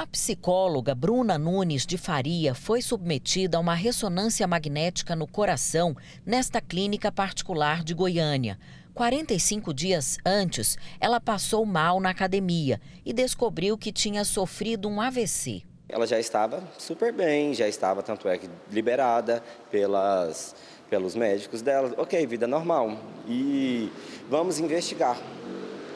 A psicóloga Bruna Nunes de Faria foi submetida a uma ressonância magnética no coração nesta clínica particular de Goiânia. 45 dias antes, ela passou mal na academia e descobriu que tinha sofrido um AVC. Ela já estava super bem, já estava, tanto é que liberada pelas, pelos médicos dela. Ok, vida normal. E vamos investigar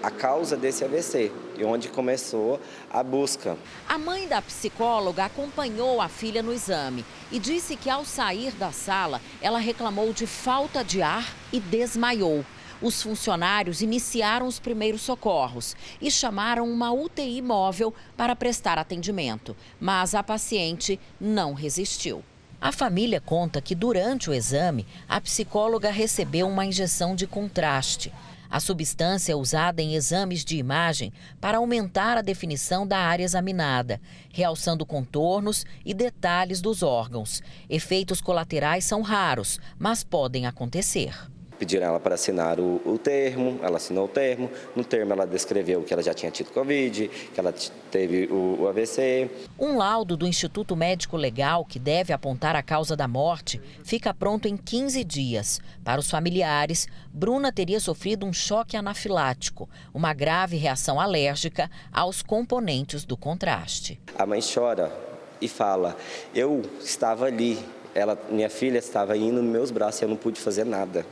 a causa desse AVC e onde começou a busca. A mãe da psicóloga acompanhou a filha no exame e disse que ao sair da sala, ela reclamou de falta de ar e desmaiou. Os funcionários iniciaram os primeiros socorros e chamaram uma UTI móvel para prestar atendimento, mas a paciente não resistiu. A família conta que durante o exame, a psicóloga recebeu uma injeção de contraste. A substância é usada em exames de imagem para aumentar a definição da área examinada, realçando contornos e detalhes dos órgãos. Efeitos colaterais são raros, mas podem acontecer pediram ela para assinar o, o, termo, ela assinou o termo, no termo ela descreveu que ela já tinha tido Covid, que ela teve o, o AVC. Um laudo do Instituto Médico Legal, que deve apontar a causa da morte, fica pronto em 15 dias. Para os familiares, Bruna teria sofrido um choque anafilático, uma grave reação alérgica aos componentes do contraste. A mãe chora e fala: Eu estava ali, ela, minha filha estava indo nos meus braços e eu não pude fazer nada.